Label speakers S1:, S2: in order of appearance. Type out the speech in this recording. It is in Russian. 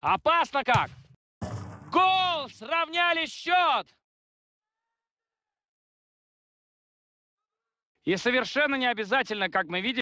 S1: Опасно как! Гол! Сравняли счет!
S2: И совершенно не обязательно, как мы видим,